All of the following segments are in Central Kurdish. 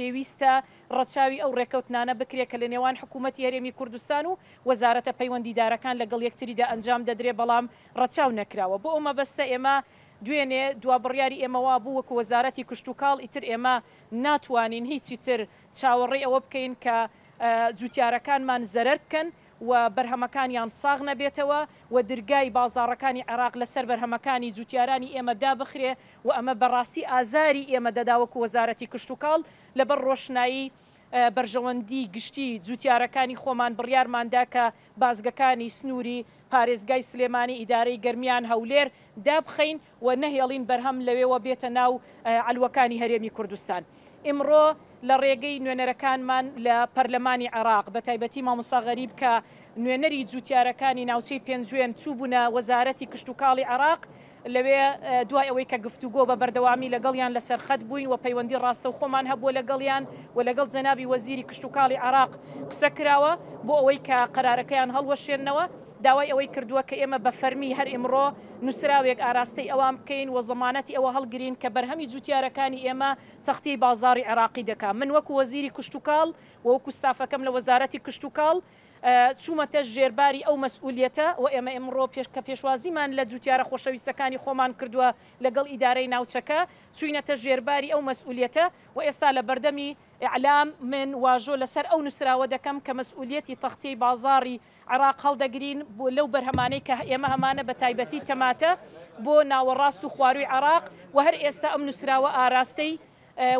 پێویستە ڕەچاوی ئەو ڕێکەوتنانە بکرێت کە لە نێوان حکوومەتتی هەرێمی کوردستان و وەزارەتە پەیوەندیدارەکان لەگەڵ یەکتریدا ئەنجام دەدرێ بەڵام ڕەچاو نەکراوە بۆ ئەومە بەستە ئێمە دوێنێ دوابڕیاری ئێمەوا بوو وەکو وەزارەتی کشتتوکاڵ ئیتر ئێمە ناتوانین هیچی تر چاوەڕێ ئەوە بکەین کە جوتیارەکانمان زەرەر بکەن و بەرهەمەکانیان ساغ نەبێتەوە و درگای بازارەکانی عراق لەسەر بەرهەمەکانی جوتیارانی ئێمەدا بخرێ و ئەمە بەڕاستی ئازاری ئێمە دەداوەکو وەزارەتی کشتتوکڵ لەبەر ڕۆشنایی بەرژەوەندی گشتی جوتیارەکانی خۆمان بڕیارماندا کە بازگەکانی سنووری پارێزگای سلێمانی ئیدارەی گەرمیان هەولێر دابخەین و نەهێڵین بەرهەم لەوێەوە بێتە ناو علوەکانی هەرێمی کوردستان. ئمڕۆ لە ڕێگەی نوێنەرەکانمان لە پەرلەمانی عراق بە تایبەتی مامۆساغەریب کە نوێنەری جوتیارەکانی ناوچەی پێنجێن چوو بوونە وەزارەتی کشتتوکاڵی عراق لەوێ دوای ئەوەی کە گفتوگۆ بە بەردەوامی لەگەڵیان لەسەر خەت بووین و پەیوەندی ڕاستە و خۆمان هەبووە لەگەڵیان و لەگەڵ جەنابی وەزیری کشتتوکاڵی عراق قسە کراوە بۆ ئەوەی کە قەرارەکەیان هەڵوەشێنەوە داوای ئەوەی کردووە کە ئێمە بە فەرمی هەر ئمڕۆ نووسراوێک ئاراستەی ئەوام بکەین و زمانەتی ئەوە هەڵگرین کە بەرهەمی جوتیارەکانی ئێمە تەختی بازاری عراقی دەکا من وەکو وەزیری کشتتوکاڵ وەکو ستافەکەم لە وەزارەتی کشتتوکاڵ چوومەتە ژێرباری ئەو مەسئولیتە و ئێمە ئەمڕۆ پێش کە پێشوازیمان لە جوتیارە خۆشەویستەکانی خۆمان کردووە لەگەڵ ئیدارەی ناوچەکە چوینەتە ژێرباری ئەو مەسئولیتە و ئێستا لە بەردەمی ئەعلام من واژۆ لەسەر ئەو نووسراوە دەکەم کە مەسئولەتی تەختی بازاری عراق هەڵدەگرین بۆ لەو بەرهەمانەی کە ئێمە هەمانە بە تایبەتی تەماتە بۆ ناوەڕاست و خواروی عراق و هەر ئێستا ئەم نووسراوە ئاراستەی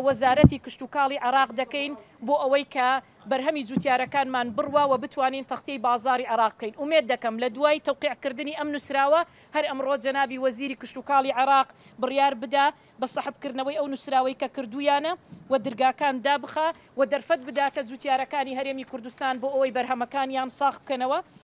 وەزارەتی کشتتوکاڵی عراق دەکەین بۆ ئەوەی کە بەرهەمی جوتیارەکانمان بڕوا و بتوانین تەختی بازاری عراقکەین ومێت دەکەم لە دوای تەوقعکردنی ئەم نووسراوە هەر ئەمڕۆ جەنابی وەزیری کشتتوکاڵی عراق بڕیار بدا بە سەحبکردنەوەی ئەو نووسراوەی کە کردویانە و دەرگاکان دابخە و دەرفەت بداتە جوتیارەکانی هەرێمی کوردستان بۆ ئەوەی بەرهەمەکانیان ساخ بکەنەوە